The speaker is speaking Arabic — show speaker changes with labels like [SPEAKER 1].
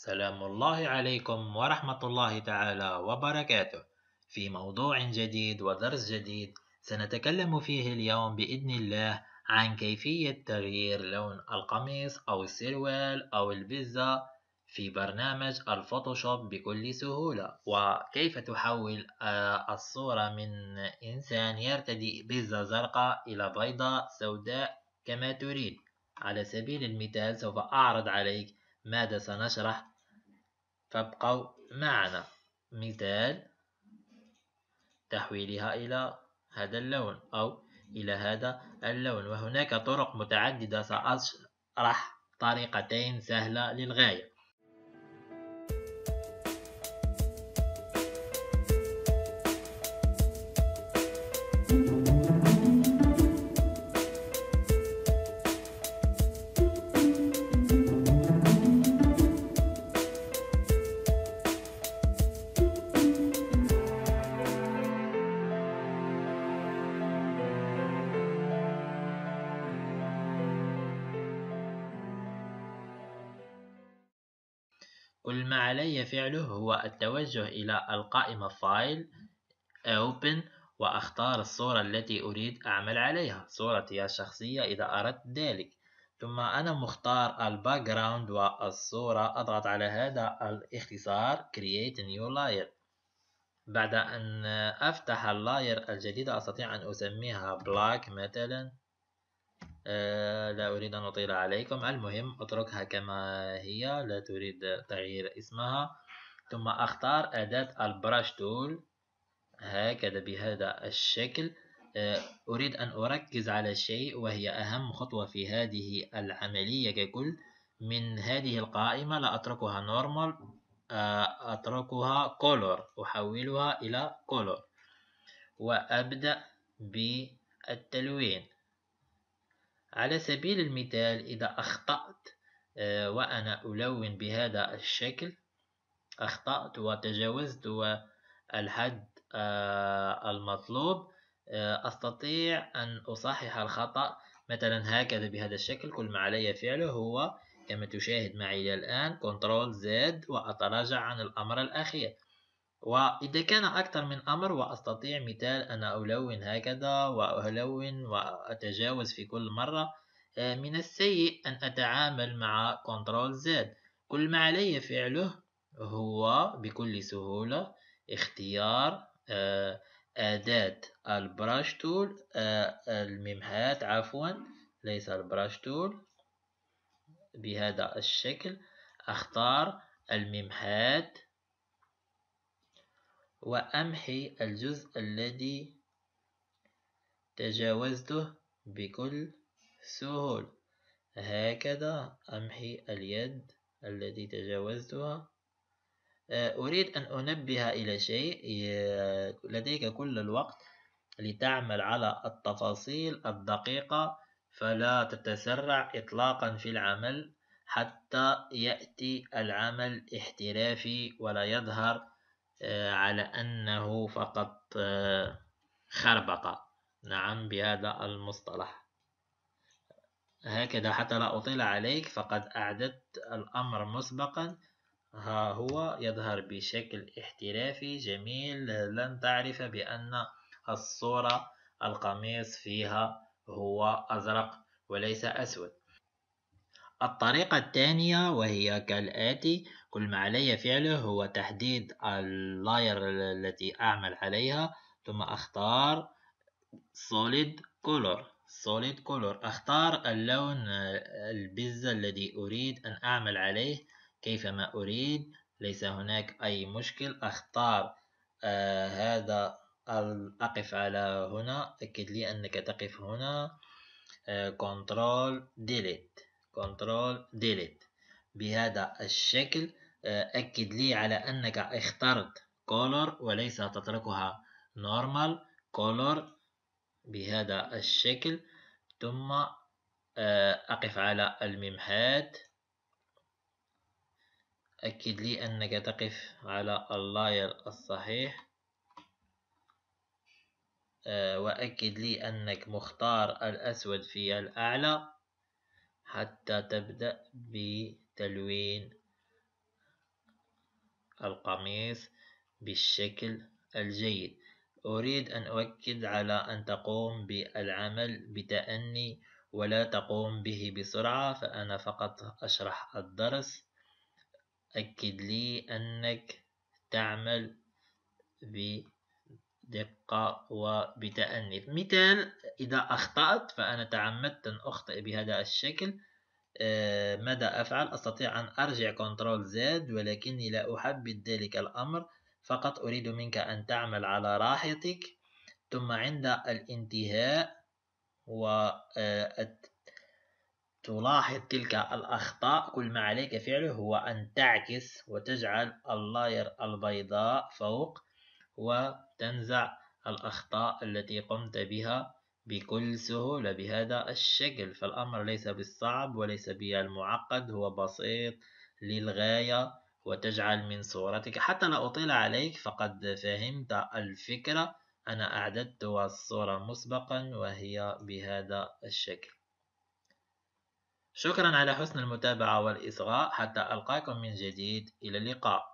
[SPEAKER 1] سلام الله عليكم ورحمة الله تعالى وبركاته في موضوع جديد ودرس جديد سنتكلم فيه اليوم بإذن الله عن كيفية تغيير لون القميص أو السروال أو البزة في برنامج الفوتوشوب بكل سهولة وكيف تحول الصورة من إنسان يرتدي بزة زرقاء إلى بيضة سوداء كما تريد على سبيل المثال سوف أعرض عليك ماذا سنشرح فابقوا معنا مثال تحويلها إلى هذا اللون أو إلى هذا اللون وهناك طرق متعددة سأشرح طريقتين سهلة للغاية ما علي فعله هو التوجه إلى القائمة File Open وأختار الصورة التي أريد أعمل عليها صورتي الشخصية إذا أردت ذلك ثم أنا مختار الباكراوند والصورة أضغط على هذا الاختصار Create New Layer بعد أن أفتح اللاير الجديدة أستطيع أن أسميها Black مثلا آه، لا أريد أن أطيل عليكم المهم أتركها كما هي لا تريد تغيير اسمها ثم أختار أداة البراش تول هكذا بهذا الشكل آه، أريد أن أركز على شيء وهي أهم خطوة في هذه العملية ككل من هذه القائمة لا أتركها نورمال آه، أتركها كولور أحولها إلى كولور وأبدأ بالتلوين على سبيل المثال إذا أخطأت آه، وأنا ألون بهذا الشكل أخطأت وتجاوزت الحد آه، المطلوب آه، أستطيع أن أصحح الخطأ مثلا هكذا بهذا الشكل كل ما علي فعله هو كما تشاهد معي الآن كنترول زد وأتراجع عن الأمر الأخير وإذا كان أكثر من أمر وأستطيع مثال أنا ألون هكذا وألون وأتجاوز في كل مرة آه، من السيء أن أتعامل مع كنترول زد كل ما علي فعله هو بكل سهولة اختيار آه، أداة البراش آه، تول الممهات عفوا ليس البراش تول بهذا الشكل أختار الممهات وأمحي الجزء الذي تجاوزته بكل سهولة هكذا أمحي اليد التي تجاوزتها آه، أريد أن أنبه إلى شيء لديك كل الوقت لتعمل على التفاصيل الدقيقة فلا تتسرع إطلاقا في العمل حتى يأتي العمل احترافي ولا يظهر آه، على أنه فقط آه، خربقة نعم بهذا المصطلح هكذا حتى لا أطيل عليك فقد أعددت الأمر مسبقا ها هو يظهر بشكل احترافي جميل لن تعرف بأن الصورة القميص فيها هو أزرق وليس أسود الطريقة الثانية وهي كالآتي كل ما علي فعله هو تحديد اللاير التي أعمل عليها ثم أختار solid color solid color أختار اللون آه، البزة الذي أريد أن أعمل عليه كيفما أريد ليس هناك أي مشكل أختار آه هذا أقف على هنا أكد لي أنك تقف هنا آه Ctrl Delete كنترول ديليت بهذا الشكل آه، أكد لي على أنك اخترت color وليس تتركها normal color بهذا الشكل ثم آه، أقف على الممحات أكد لي أنك تقف على اللاير الصحيح آه، وأكد لي أنك مختار الأسود في الأعلى حتى تبدأ بتلوين القميص بالشكل الجيد أريد أن أؤكد على أن تقوم بالعمل بتأني ولا تقوم به بسرعة فأنا فقط أشرح الدرس أكد لي أنك تعمل ب دقة وبتأني مثال إذا أخطأت فأنا تعمدت أن أخطئ بهذا الشكل آه، ماذا أفعل؟ أستطيع أن أرجع كنترول زاد ولكني لا أحبذ ذلك الأمر فقط أريد منك أن تعمل على راحتك ثم عند الانتهاء و آه، تلاحظ تلك الأخطاء كل ما عليك فعله هو أن تعكس وتجعل اللاير البيضاء فوق وتنزع الأخطاء التي قمت بها بكل سهولة بهذا الشكل فالأمر ليس بالصعب وليس بالمعقد هو بسيط للغاية وتجعل من صورتك حتى لا أطيل عليك فقد فهمت الفكرة أنا أعددت الصورة مسبقا وهي بهذا الشكل شكرا على حسن المتابعة والإصغاء حتى ألقاكم من جديد إلى اللقاء